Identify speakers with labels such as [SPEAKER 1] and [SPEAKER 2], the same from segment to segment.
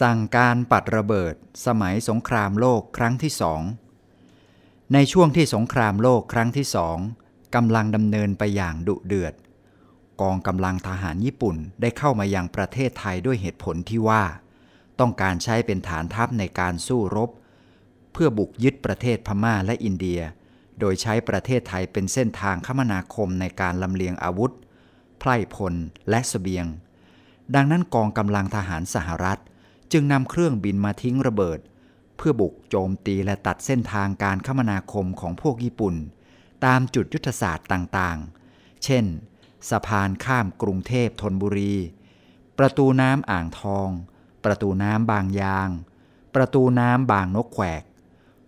[SPEAKER 1] สั่งการปัดระเบิดสมัยสงครามโลกครั้งที่สอง ในช่วงที่สงครามโลกครั้งที่สองกำลังดำเนินไปอย่างดุเดือด กองกำลังทหารญี่ปุ่นได้เข้ามายังประเทศไทยด้วยเหตุผลที่ว่า ต้องการใช้เป็นฐานทัพในการสู้รบ เพื่อบุกยึดประเทศพม่าและอินเดีย โดยใช้ประเทศไทยเป็นเส้นทางคมนาคมในการลำเลียงอาวุธไพร่พลและสเสบียง ดังนั้นกองกำลังทหารสหรัฐจึงนำเครื่องบินมาทิ้งระเบิด เพื่อบุกโจมตีและตัดเส้นทางการคมนาคมของพวกญี่ปุ่น ตามจุดยุทธศาสตร์ต่าง ๆ เช่น สะพานข้ามกรุงเทพธนบุรี ประตูน้ำอ่างทอง ประตูน้ำบางยาง ประตูน้ำบางนกแขวก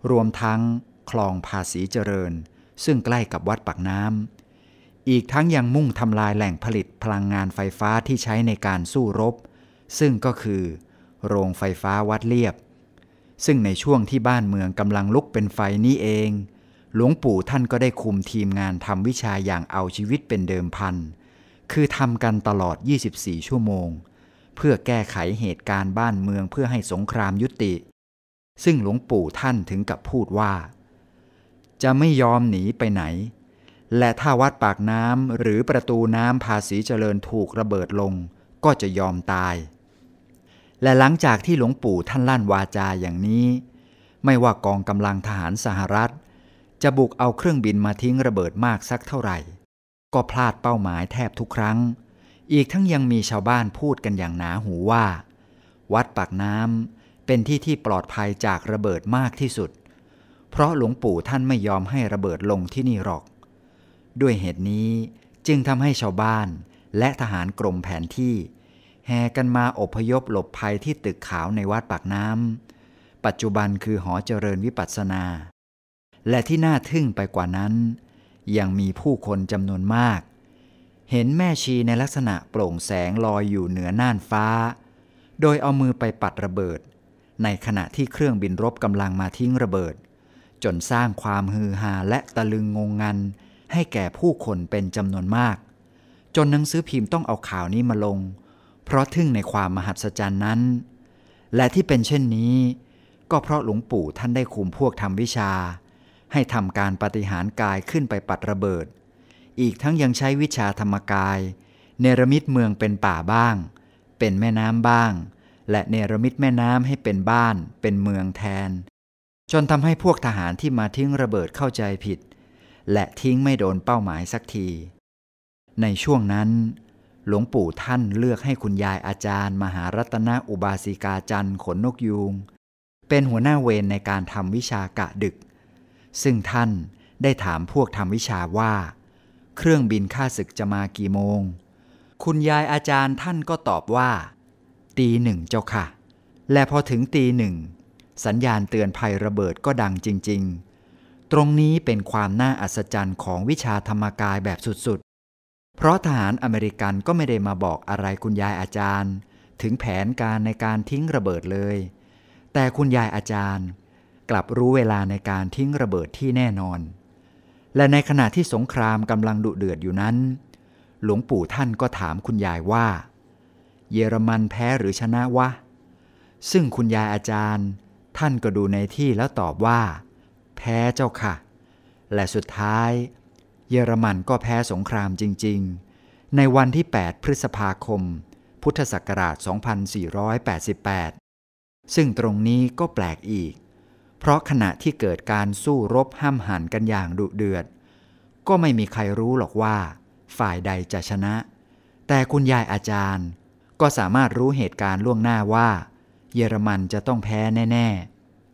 [SPEAKER 1] รวมทั้งคลองภาษีเจริญ ซึ่งใกล้กับวัดปากน้ำ อีกทั้งยังมุ่งทำลายแหล่งผลิตพลังงานไฟฟ้าที่ใช้ในการสู้รบ ซึ่งก็คือโรงไฟฟ้าวัดเรียบ ซึ่งในช่วงที่บ้านเมืองกำลังลุกเป็นไฟนี้เอง หลวงปู่ท่านก็ได้คุมทีมงานทำวิชาอย่างเอาชีวิตเป็นเดิมพัน คือทำกันตลอด 24 ชั่วโมง เพื่อแก้ไขเหตุการณ์บ้านเมืองเพื่อให้สงครามยุติ ซึ่งหลวงปู่ท่านถึงกับพูดว่า จะไม่ยอมหนีไปไหน และถ้าวัดปากน้ำหรือประตูน้ำภาษีเจริญถูกระเบิดลง ก็จะยอมตายและหลังจากที่หลวงปู่ท่านลั่นวาจาอย่างนี้ ไม่ว่ากองกำลังทหารสหรัฐจะบุกเอาเครื่องบินมาทิ้งระเบิดมากสักเท่าไหร่ ก็พลาดเป้าหมายแทบทุกครั้ง อีกทั้งยังมีชาวบ้านพูดกันอย่างหนาหูว่า วัดปากน้ำเป็นที่ที่ปลอดภัยจากระเบิดมากที่สุด เพราะหลวงปู่ท่านไม่ยอมให้ระเบิดลงที่นี่หรอก ด้วยเหตุนี้จึงทำให้ชาวบ้านและทหารกรมแผนที่แห่กันมาอพยพหลบภัยที่ตึกขาวในวัดปากน้ำ ปัจจุบันคือหอเจริญวิปัสนา และที่น่าทึ่งไปกว่านั้น ยังมีผู้คนจำนวนมาก เห็นแม่ชีในลักษณะโปร่งแสงลอยอยู่เหนือน่านฟ้า โดยเอามือไปปัดระเบิด ในขณะที่เครื่องบินรบกำลังมาทิ้งระเบิด จนสร้างความฮือฮาและตะลึงงงงันให้แก่ผู้คนเป็นจำนวนมาก จนหนังสือพิมพ์ต้องเอาข่าวนี้มาลงเพราะทึ่งในความมหัศจรรย์นั้น และที่เป็นเช่นนี้ ก็เพราะหลวงปู่ท่านได้คุมพวกทำวิชา ให้ทำการปฏิหารกายขึ้นไปปัดระเบิด อีกทั้งยังใช้วิชาธรรมกาย เนรมิตเมืองเป็นป่าบ้าง เป็นแม่น้ำบ้าง และเนรมิตแม่น้ำให้เป็นบ้าน เป็นเมืองแทน จนทำให้พวกทหารที่มาทิ้งระเบิดเข้าใจผิด และทิ้งไม่โดนเป้าหมายสักที ในช่วงนั้นหลวงปู่ท่านเลือกให้คุณยายอาจารย์ มหารัตนอุบาสิกาจันขนนกยูงเป็นหัวหน้าเวรในการทำวิชากะดึก ซึ่งท่านได้ถามพวกทำวิชาว่า เครื่องบินข้าศึกจะมากี่โมง คุณยายอาจารย์ท่านก็ตอบว่า ตีหนึ่งเจ้าค่ะ และพอถึงตีหนึ่ง สัญญาณเตือนภัยระเบิดก็ดังจริงๆ ตรงนี้เป็นความน่าอัศจรรย์ของวิชาธรรมกายแบบสุดเพราะทหารอเมริกันก็ไม่ได้มาบอกอะไรคุณยายอาจารย์ ถึงแผนการในการทิ้งระเบิดเลย แต่คุณยายอาจารย์ กลับรู้เวลาในการทิ้งระเบิดที่แน่นอน และในขณะที่สงครามกำลังดุเดือดอยู่นั้น หลวงปู่ท่านก็ถามคุณยายว่า เยอรมันแพ้หรือชนะวะ ซึ่งคุณยายอาจารย์ ท่านก็ดูในที่แล้วตอบว่า แพ้เจ้าค่ะ และสุดท้ายเยอรมันก็แพ้สงครามจริงๆ ในวันที่ 8 พฤษภาคม พุทธศักราช 2488 ซึ่งตรงนี้ก็แปลกอีก เพราะขณะที่เกิดการสู้รบห้ามหันกันอย่างดุเดือด ก็ไม่มีใครรู้หรอกว่าฝ่ายใดจะชนะ แต่คุณยายอาจารย์ก็สามารถรู้เหตุการณ์ล่วงหน้าว่า เยอรมันจะต้องแพ้แน่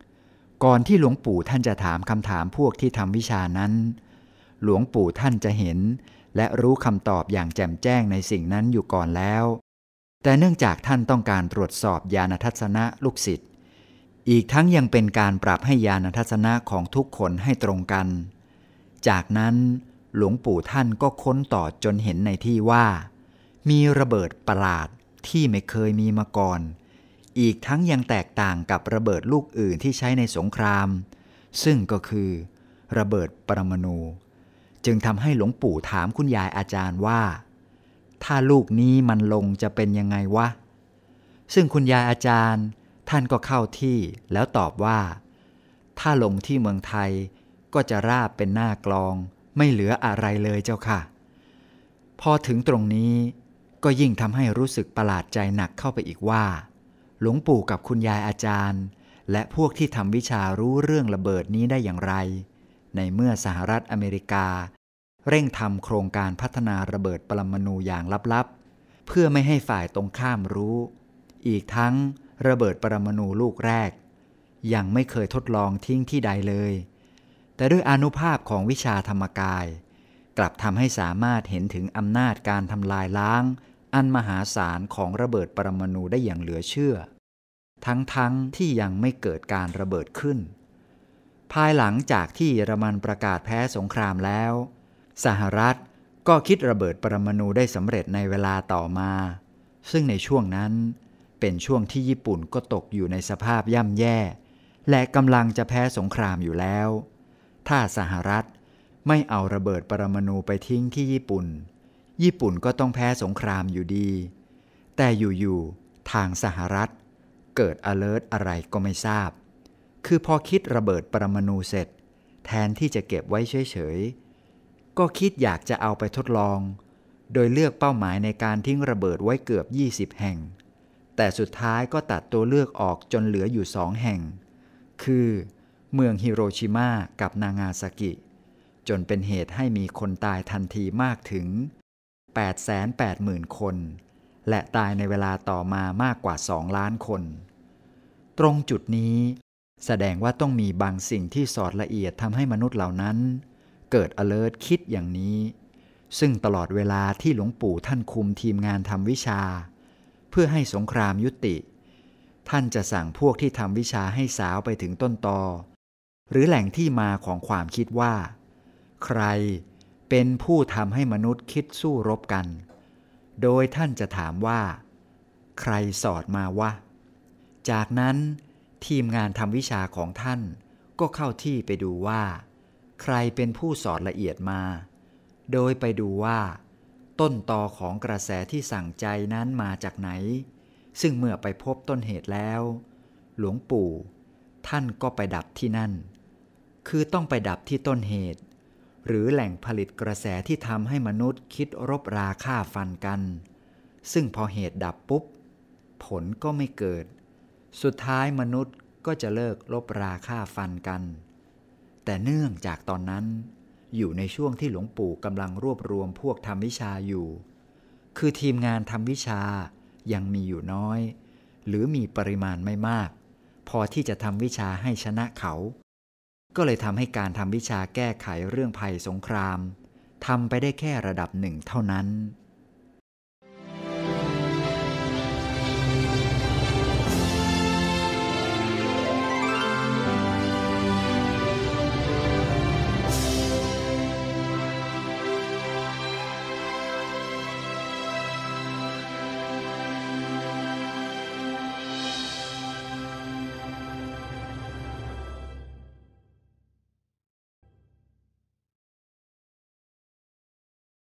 [SPEAKER 1] ๆ ก่อนที่หลวงปู่ท่านจะถามคำถามพวกที่ทำวิชานั้นหลวงปู่ท่านจะเห็น และรู้คำตอบอย่างแจ่มแจ้งในสิ่งนั้นอยู่ก่อนแล้ว แต่เนื่องจากท่านต้องการตรวจสอบญาณทัศนะลูกศิษย์ อีกทั้งยังเป็นการปรับให้ญาณทัศนะของทุกคนให้ตรงกัน จากนั้นหลวงปู่ท่านก็ค้นต่อจนเห็นในที่ว่า มีระเบิดประหลาดที่ไม่เคยมีมาก่อน อีกทั้งยังแตกต่างกับระเบิดลูกอื่นที่ใช้ในสงคราม ซึ่งก็คือระเบิดปรมาณูจึงทำให้หลวงปู่ถามคุณยายอาจารย์ว่า ถ้าลูกนี้มันลงจะเป็นยังไงวะ ซึ่งคุณยายอาจารย์ท่านก็เข้าที่แล้วตอบว่า ถ้าลงที่เมืองไทยก็จะราบเป็นหน้ากลอง ไม่เหลืออะไรเลยเจ้าค่ะ พอถึงตรงนี้ก็ยิ่งทำให้รู้สึกประหลาดใจหนักเข้าไปอีกว่า หลวงปู่กับคุณยายอาจารย์ และพวกที่ทำวิชารู้เรื่องระเบิดนี้ได้อย่างไรในเมื่อสหรัฐอเมริกา เร่งทำโครงการพัฒนาระเบิดปรมาณูอย่างลับๆ เพื่อไม่ให้ฝ่ายตรงข้ามรู้ อีกทั้งระเบิดปรมาณูลูกแรก ยังไม่เคยทดลองทิ้งที่ใดเลย แต่ด้วยอนุภาพของวิชาธรรมกาย กลับทำให้สามารถเห็นถึงอำนาจการทำลายล้าง อันมหาศาลของระเบิดปรมาณูได้อย่างเหลือเชื่อ ทั้งๆทที่ยังไม่เกิดการระเบิดขึ้นภายหลังจากที่เยอรมันประกาศแพ้สงครามแล้ว สหรัฐก็คิดระเบิดปรมาณูได้สำเร็จในเวลาต่อมา ซึ่งในช่วงนั้นเป็นช่วงที่ญี่ปุ่นก็ตกอยู่ในสภาพย่ำแย่ และกำลังจะแพ้สงครามอยู่แล้ว ถ้าสหรัฐไม่เอาระเบิดปรมาณูไปทิ้งที่ญี่ปุ่น ญี่ปุ่นก็ต้องแพ้สงครามอยู่ดี แต่อยู่ๆทางสหรัฐ เกิดอเลอร์ตอะไรก็ไม่ทราบคือพอคิดระเบิดปรมาณูเสร็จ แทนที่จะเก็บไว้เฉยๆ ก็คิดอยากจะเอาไปทดลอง โดยเลือกเป้าหมายในการทิ้งระเบิดไว้เกือบ 20 แห่ง แต่สุดท้ายก็ตัดตัวเลือกออกจนเหลืออยู่สองแห่ง คือ เมืองฮิโรชิมากับนางาซากิ จนเป็นเหตุให้มีคนตายทันทีมากถึง 880,000 คน และตายในเวลาต่อมามากกว่า2ล้านคน ตรงจุดนี้แสดงว่าต้องมีบางสิ่งที่สอดละเอียดทำให้มนุษย์เหล่านั้น เกิด alert คิดอย่างนี้ ซึ่งตลอดเวลาที่หลวงปู่ท่านคุมทีมงานทำวิชา เพื่อให้สงครามยุติ ท่านจะสั่งพวกที่ทำวิชาให้สาวไปถึงต้นตอหรือแหล่งที่มาของความคิดว่า ใครเป็นผู้ทำให้มนุษย์คิดสู้รบกัน โดยท่านจะถามว่า ใครสอดมาวะจากนั้นทีมงานทำวิชาของท่าน ก็เข้าที่ไปดูว่า ใครเป็นผู้สอนละเอียดมา โดยไปดูว่า ต้นตอของกระแสที่สั่งใจนั้นมาจากไหน ซึ่งเมื่อไปพบต้นเหตุแล้ว หลวงปู่ ท่านก็ไปดับที่นั่น คือต้องไปดับที่ต้นเหตุ หรือแหล่งผลิตกระแสที่ทำให้มนุษย์คิดรบราฆ่าฟันกัน ซึ่งพอเหตุดับปุ๊บผลก็ไม่เกิดสุดท้ายมนุษย์ก็จะเลิก ลบราค่าฟันกัน แต่เนื่องจากตอนนั้น อยู่ในช่วงที่หลวงปู่กำลังรวบรวมพวกทำวิชาอยู่ คือทีมงานทำวิชายังมีอยู่น้อย หรือมีปริมาณไม่มาก พอที่จะทำวิชาให้ชนะเขา ก็เลยทำให้การทำวิชาแก้ไขเรื่องภัยสงครามทำไปได้แค่ระดับหนึ่งเท่านั้น